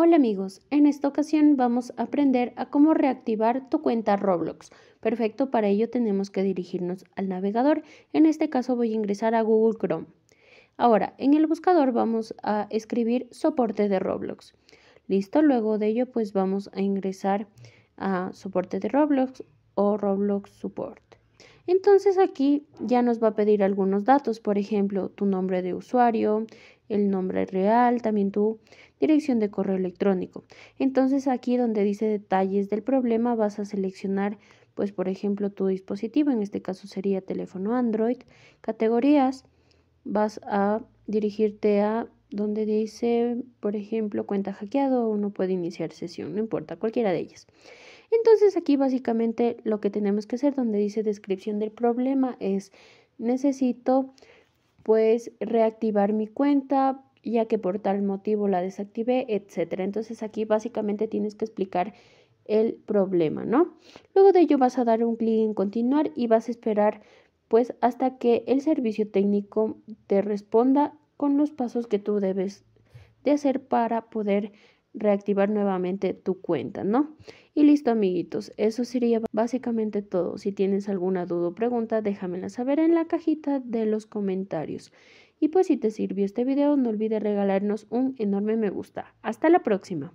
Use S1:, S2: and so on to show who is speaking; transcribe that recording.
S1: Hola amigos, en esta ocasión vamos a aprender a cómo reactivar tu cuenta Roblox. Perfecto, para ello tenemos que dirigirnos al navegador. En este caso voy a ingresar a Google Chrome. Ahora, en el buscador vamos a escribir soporte de Roblox. Listo, luego de ello pues vamos a ingresar a soporte de Roblox o Roblox Support. Entonces aquí ya nos va a pedir algunos datos, por ejemplo, tu nombre de usuario, el nombre real, también tu dirección de correo electrónico. Entonces aquí donde dice detalles del problema vas a seleccionar pues por ejemplo tu dispositivo, en este caso sería teléfono Android, categorías, vas a dirigirte a donde dice, por ejemplo, cuenta hackeado o uno puede iniciar sesión, no importa, cualquiera de ellas. Entonces aquí básicamente lo que tenemos que hacer donde dice descripción del problema es necesito pues reactivar mi cuenta ya que por tal motivo la desactivé, etcétera. Entonces aquí básicamente tienes que explicar el problema, ¿no? Luego de ello vas a dar un clic en continuar y vas a esperar pues hasta que el servicio técnico te responda con los pasos que tú debes de hacer para poder reactivar nuevamente tu cuenta, ¿no? Y listo amiguitos, eso sería básicamente todo. Si tienes alguna duda o pregunta, déjamela saber en la cajita de los comentarios. Y pues si te sirvió este video, no olvides regalarnos un enorme me gusta. Hasta la próxima.